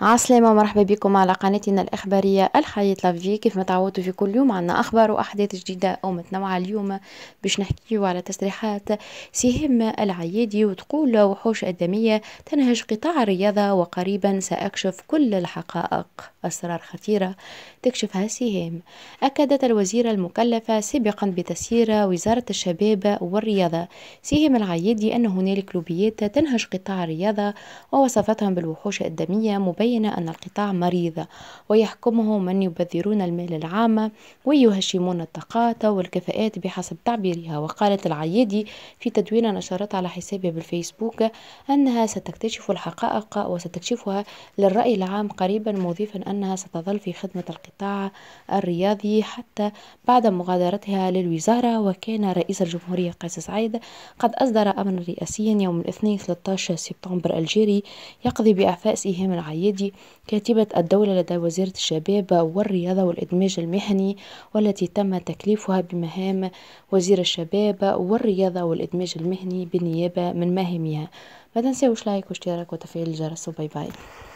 عسلامة ومرحبا بكم على قناتنا الإخبارية الحياة لافي كيف ما تعودتوا في كل يوم عنا أخبار وأحداث جديدة أو متنوعة اليوم باش نحكيو على تصريحات سهام العيادي وتقول وحوش الدمية تنهج قطاع الرياضة وقريبا سأكشف كل الحقائق أسرار خطيرة تكشفها سهام أكدت الوزيرة المكلفة سابقا بتسيير وزارة الشباب والرياضة سهام العيادي أن هنالك لوبيات تنهج قطاع الرياضة ووصفتهم بالوحوش الدمية مبين بين أن القطاع مريض ويحكمه من يبذرون المال العام ويهشمون الطاقات والكفاءات بحسب تعبيرها وقالت العيدي في تدوين نشرتها على حسابها بالفيسبوك أنها ستكتشف الحقائق وستكشفها للرأي العام قريبا مضيفا أنها ستظل في خدمة القطاع الرياضي حتى بعد مغادرتها للوزارة وكان رئيس الجمهورية قيس سعيد قد أصدر أمرا رئاسيا يوم الاثنين 13 سبتمبر الجيري يقضي بإعفاء سهام العيد السويدي كاتبة الدولة لدى وزيرة الشباب والرياضة والإدماج المهني والتي تم تكليفها بمهام وزير الشباب والرياضة والإدماج المهني بالنيابة من مهامها ما تنسوش لايك واشتراك وتفعيل الجرس وباي باي